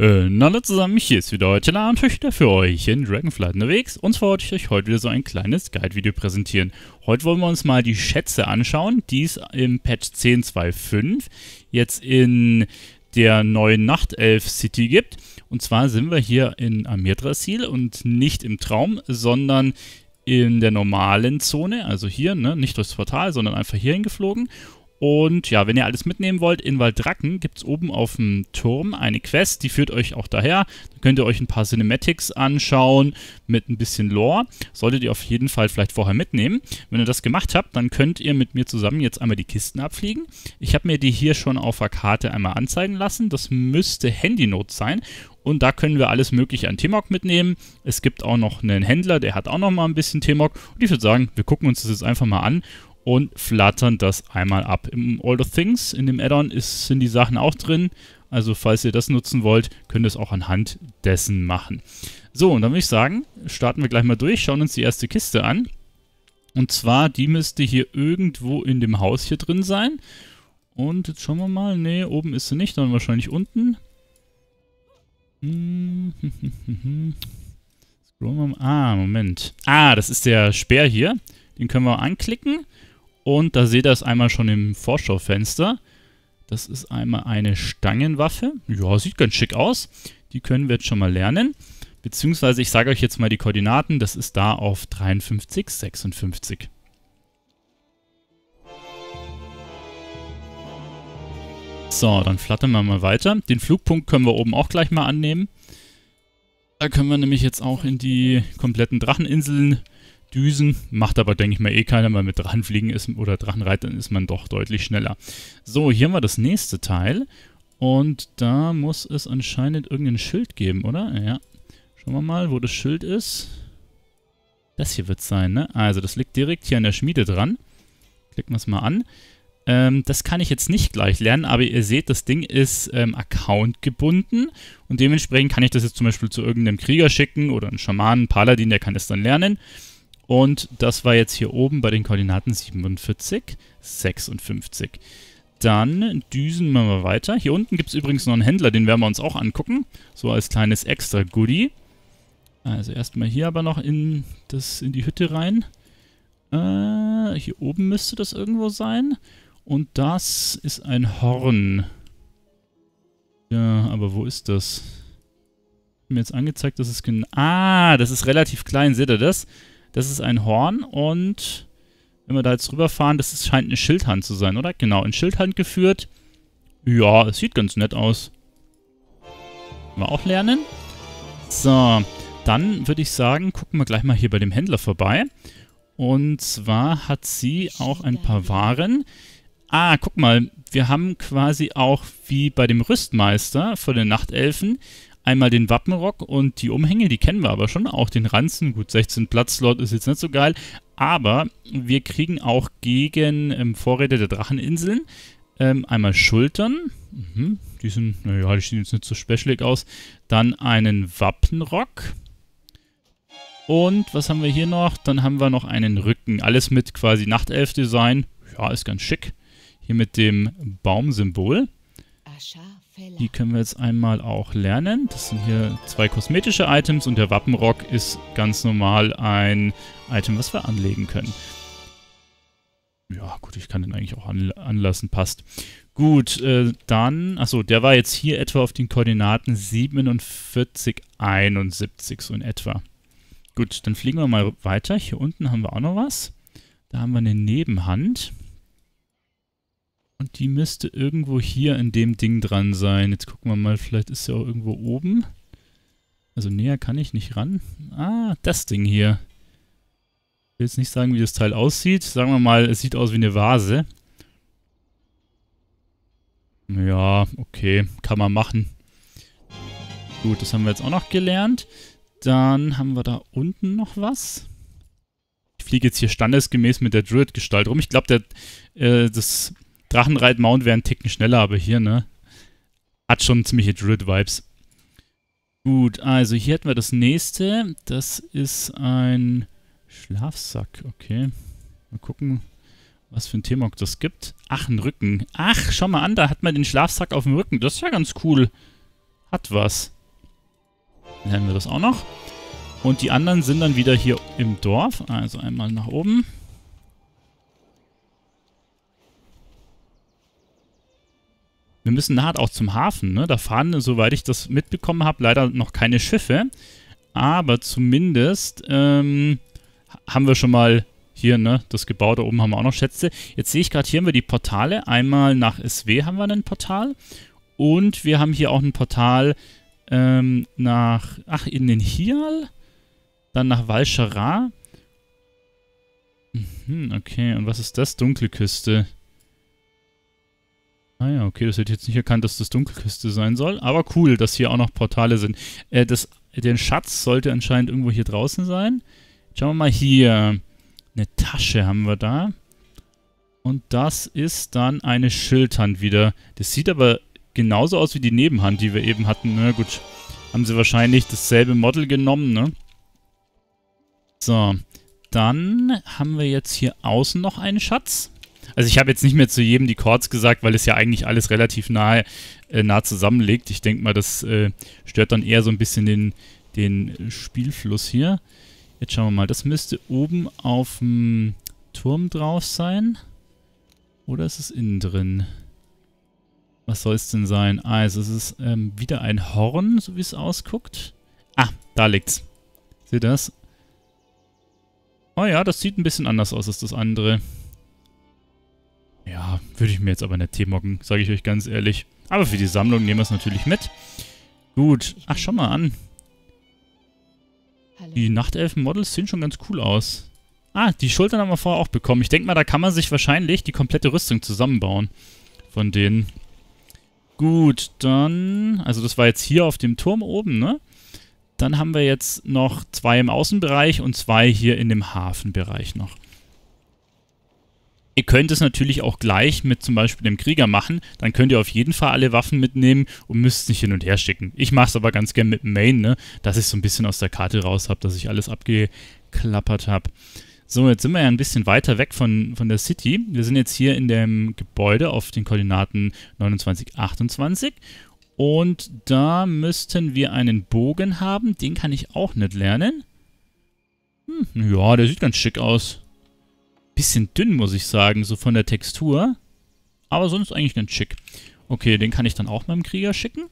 Und äh, hallo zusammen, hier ist wieder heute Abend für euch in Dragonflight unterwegs und zwar wollte ich euch heute wieder so ein kleines Guide-Video präsentieren. Heute wollen wir uns mal die Schätze anschauen, die es im Patch 10.2.5 jetzt in der neuen Nachtelf-City gibt. Und zwar sind wir hier in Amirdrasil und nicht im Traum, sondern in der normalen Zone, also hier, ne? nicht durchs Portal, sondern einfach hier hingeflogen. Und ja, wenn ihr alles mitnehmen wollt, in Waldracken gibt es oben auf dem Turm eine Quest, die führt euch auch daher. Da könnt ihr euch ein paar Cinematics anschauen mit ein bisschen Lore. Solltet ihr auf jeden Fall vielleicht vorher mitnehmen. Wenn ihr das gemacht habt, dann könnt ihr mit mir zusammen jetzt einmal die Kisten abfliegen. Ich habe mir die hier schon auf der Karte einmal anzeigen lassen. Das müsste Handynot sein. Und da können wir alles Mögliche an t mitnehmen. Es gibt auch noch einen Händler, der hat auch noch mal ein bisschen t Und ich würde sagen, wir gucken uns das jetzt einfach mal an und flattern das einmal ab. Im All of Things, in dem Add-on, sind die Sachen auch drin. Also falls ihr das nutzen wollt, könnt ihr es auch anhand dessen machen. So, und dann würde ich sagen, starten wir gleich mal durch, schauen uns die erste Kiste an. Und zwar, die müsste hier irgendwo in dem Haus hier drin sein. Und jetzt schauen wir mal. Ne, oben ist sie nicht, sondern wahrscheinlich unten. Ah, Moment. Ah, das ist der Speer hier. Den können wir anklicken. Und da seht ihr es einmal schon im Vorschaufenster. Das ist einmal eine Stangenwaffe. Ja, sieht ganz schick aus. Die können wir jetzt schon mal lernen. Beziehungsweise ich sage euch jetzt mal die Koordinaten. Das ist da auf 53, 56. So, dann flattern wir mal weiter. Den Flugpunkt können wir oben auch gleich mal annehmen. Da können wir nämlich jetzt auch in die kompletten Dracheninseln Düsen. Macht aber, denke ich mal, eh keiner, weil mit Drachenfliegen ist oder Drachenreitern ist man doch deutlich schneller. So, hier haben wir das nächste Teil. Und da muss es anscheinend irgendein Schild geben, oder? Ja. Schauen wir mal, wo das Schild ist. Das hier wird es sein, ne? Also, das liegt direkt hier an der Schmiede dran. Klicken wir es mal an. Ähm, das kann ich jetzt nicht gleich lernen, aber ihr seht, das Ding ist ähm, Account gebunden und dementsprechend kann ich das jetzt zum Beispiel zu irgendeinem Krieger schicken oder einem Schamanen, Paladin, der kann das dann lernen. Und das war jetzt hier oben bei den Koordinaten 47, 56. Dann düsen wir mal weiter. Hier unten gibt es übrigens noch einen Händler, den werden wir uns auch angucken. So als kleines Extra-Goodie. Also erstmal hier aber noch in, das, in die Hütte rein. Äh, hier oben müsste das irgendwo sein. Und das ist ein Horn. Ja, aber wo ist das? Ich habe Mir jetzt angezeigt, dass es genau... Ah, das ist relativ klein, seht ihr das? Das ist ein Horn und wenn wir da jetzt rüberfahren, das ist, scheint eine Schildhand zu sein, oder? Genau, in Schildhand geführt. Ja, es sieht ganz nett aus. Können wir auch lernen. So, dann würde ich sagen, gucken wir gleich mal hier bei dem Händler vorbei. Und zwar hat sie auch ein paar Waren. Ah, guck mal, wir haben quasi auch wie bei dem Rüstmeister von den Nachtelfen einmal den Wappenrock und die Umhänge, die kennen wir aber schon, auch den Ranzen. Gut, 16 Platzslot ist jetzt nicht so geil, aber wir kriegen auch gegen ähm, Vorräte der Dracheninseln ähm, einmal Schultern. Mhm. Die sind, naja, die sehen jetzt nicht so specialig aus. Dann einen Wappenrock. Und was haben wir hier noch? Dann haben wir noch einen Rücken. Alles mit quasi Nachtelf-Design. Ja, ist ganz schick. Hier mit dem Baumsymbol. Ah, scharf. Die können wir jetzt einmal auch lernen. Das sind hier zwei kosmetische Items und der Wappenrock ist ganz normal ein Item, was wir anlegen können. Ja, gut, ich kann den eigentlich auch an anlassen, passt. Gut, äh, dann, achso, der war jetzt hier etwa auf den Koordinaten 47, 71, so in etwa. Gut, dann fliegen wir mal weiter. Hier unten haben wir auch noch was. Da haben wir eine Nebenhand. Und die müsste irgendwo hier in dem Ding dran sein. Jetzt gucken wir mal, vielleicht ist sie auch irgendwo oben. Also näher kann ich nicht ran. Ah, das Ding hier. Ich will jetzt nicht sagen, wie das Teil aussieht. Sagen wir mal, es sieht aus wie eine Vase. Ja, okay, kann man machen. Gut, das haben wir jetzt auch noch gelernt. Dann haben wir da unten noch was. Ich fliege jetzt hier standesgemäß mit der Druid-Gestalt rum. Ich glaube, äh, das Drachenreit Mount wäre ein Ticken schneller, aber hier, ne? Hat schon ziemliche Druid-Vibes. Gut, also hier hätten wir das nächste. Das ist ein Schlafsack. Okay. Mal gucken, was für ein T-Mog das gibt. Ach, ein Rücken. Ach, schau mal an, da hat man den Schlafsack auf dem Rücken. Das ist ja ganz cool. Hat was. Lernen wir das auch noch. Und die anderen sind dann wieder hier im Dorf. Also einmal nach oben. wir müssen naht auch zum Hafen. Ne? Da fahren, soweit ich das mitbekommen habe, leider noch keine Schiffe. Aber zumindest ähm, haben wir schon mal hier, ne, das Gebäude da oben haben wir auch noch Schätze. Jetzt sehe ich gerade, hier haben wir die Portale. Einmal nach SW haben wir ein Portal. Und wir haben hier auch ein Portal ähm, nach, ach, in den Hial. Dann nach Walschara. Mhm, okay, und was ist das? Dunkelküste. Küste. Ah ja, okay, das hätte ich jetzt nicht erkannt, dass das Dunkelküste sein soll. Aber cool, dass hier auch noch Portale sind. Äh, das, den Schatz sollte anscheinend irgendwo hier draußen sein. Schauen wir mal hier. Eine Tasche haben wir da. Und das ist dann eine Schildhand wieder. Das sieht aber genauso aus wie die Nebenhand, die wir eben hatten. Na gut, haben sie wahrscheinlich dasselbe Model genommen, ne? So, dann haben wir jetzt hier außen noch einen Schatz. Also ich habe jetzt nicht mehr zu jedem die Chords gesagt, weil es ja eigentlich alles relativ nahe, äh, nah zusammenlegt. Ich denke mal, das äh, stört dann eher so ein bisschen den, den Spielfluss hier. Jetzt schauen wir mal. Das müsste oben auf dem Turm drauf sein. Oder ist es innen drin? Was soll es denn sein? Ah, also es ist ähm, wieder ein Horn, so wie es ausguckt. Ah, da liegt's. Seht ihr das? Oh ja, das sieht ein bisschen anders aus als das andere. Würde ich mir jetzt aber nicht Tee mocken, sage ich euch ganz ehrlich. Aber für die Sammlung nehmen wir es natürlich mit. Gut. Ach, schau mal an. Die Nachtelfen-Models sehen schon ganz cool aus. Ah, die Schultern haben wir vorher auch bekommen. Ich denke mal, da kann man sich wahrscheinlich die komplette Rüstung zusammenbauen. Von denen. Gut, dann... Also das war jetzt hier auf dem Turm oben, ne? Dann haben wir jetzt noch zwei im Außenbereich und zwei hier in dem Hafenbereich noch. Ihr könnt es natürlich auch gleich mit zum Beispiel dem Krieger machen. Dann könnt ihr auf jeden Fall alle Waffen mitnehmen und müsst es nicht hin und her schicken. Ich mache es aber ganz gern mit dem Main, ne? dass ich so ein bisschen aus der Karte raus habe, dass ich alles abgeklappert habe. So, jetzt sind wir ja ein bisschen weiter weg von, von der City. Wir sind jetzt hier in dem Gebäude auf den Koordinaten 29, 28. Und da müssten wir einen Bogen haben. Den kann ich auch nicht lernen. Hm, ja, der sieht ganz schick aus bisschen dünn, muss ich sagen, so von der Textur. Aber sonst eigentlich ganz schick. Okay, den kann ich dann auch meinem Krieger schicken.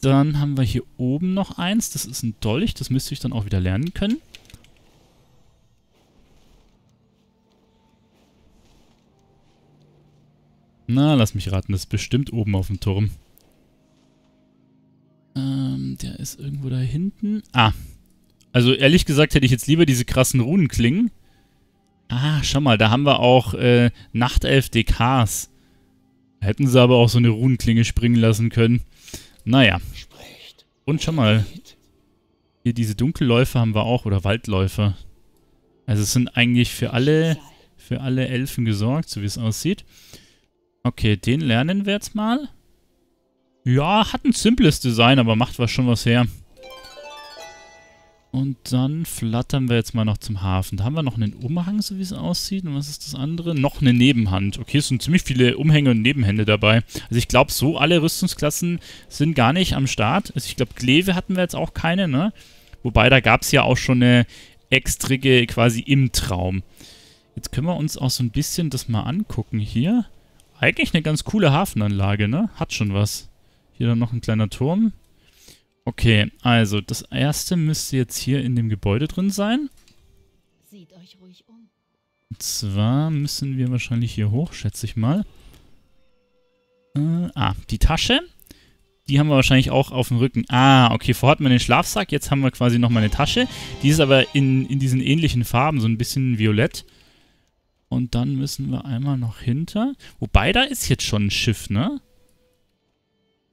Dann haben wir hier oben noch eins. Das ist ein Dolch. Das müsste ich dann auch wieder lernen können. Na, lass mich raten. Das ist bestimmt oben auf dem Turm. Ähm, der ist irgendwo da hinten. Ah. Also ehrlich gesagt hätte ich jetzt lieber diese krassen Runenklingen. Ah, schau mal, da haben wir auch äh, Nachtelf DKs. Hätten sie aber auch so eine Runenklinge springen lassen können. Naja. Und schau mal. Hier diese Dunkelläufer haben wir auch, oder Waldläufer. Also es sind eigentlich für alle, für alle Elfen gesorgt, so wie es aussieht. Okay, den lernen wir jetzt mal. Ja, hat ein simples Design, aber macht was schon was her. Und dann flattern wir jetzt mal noch zum Hafen. Da haben wir noch einen Umhang, so wie es aussieht. Und was ist das andere? Noch eine Nebenhand. Okay, es sind ziemlich viele Umhänge und Nebenhände dabei. Also ich glaube, so alle Rüstungsklassen sind gar nicht am Start. Also ich glaube, Kleve hatten wir jetzt auch keine, ne? Wobei, da gab es ja auch schon eine extrige quasi im Traum. Jetzt können wir uns auch so ein bisschen das mal angucken hier. Eigentlich eine ganz coole Hafenanlage, ne? Hat schon was. Hier dann noch ein kleiner Turm. Okay, also das erste müsste jetzt hier in dem Gebäude drin sein. Und zwar müssen wir wahrscheinlich hier hoch, schätze ich mal. Äh, ah, die Tasche. Die haben wir wahrscheinlich auch auf dem Rücken. Ah, okay, vorher hatten wir den Schlafsack, jetzt haben wir quasi nochmal eine Tasche. Die ist aber in, in diesen ähnlichen Farben, so ein bisschen violett. Und dann müssen wir einmal noch hinter. Wobei, da ist jetzt schon ein Schiff, ne?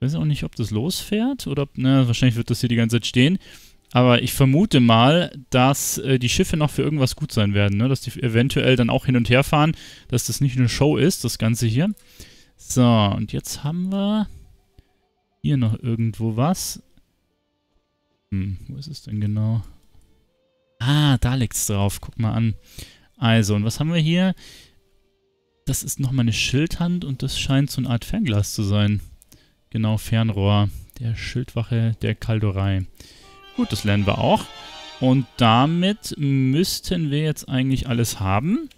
weiß auch nicht, ob das losfährt oder ob, na, ne, wahrscheinlich wird das hier die ganze Zeit stehen. Aber ich vermute mal, dass äh, die Schiffe noch für irgendwas gut sein werden, ne? dass die eventuell dann auch hin und her fahren, dass das nicht eine Show ist, das Ganze hier. So, und jetzt haben wir hier noch irgendwo was. Hm, wo ist es denn genau? Ah, da liegt es drauf, guck mal an. Also, und was haben wir hier? Das ist nochmal eine Schildhand und das scheint so eine Art Fernglas zu sein. Genau, Fernrohr. Der Schildwache der Kaldorei. Gut, das lernen wir auch. Und damit müssten wir jetzt eigentlich alles haben.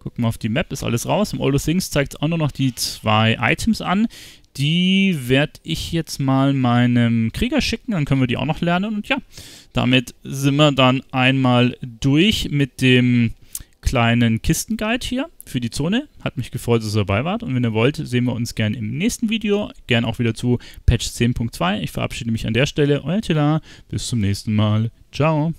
Gucken wir auf die Map, ist alles raus. Im All Those Things zeigt es auch nur noch die zwei Items an. Die werde ich jetzt mal meinem Krieger schicken, dann können wir die auch noch lernen. Und ja, damit sind wir dann einmal durch mit dem kleinen Kistenguide hier für die Zone. Hat mich gefreut, dass ihr dabei wart. Und wenn ihr wollt, sehen wir uns gerne im nächsten Video. Gern auch wieder zu Patch 10.2. Ich verabschiede mich an der Stelle. Euer Tila. Bis zum nächsten Mal. Ciao.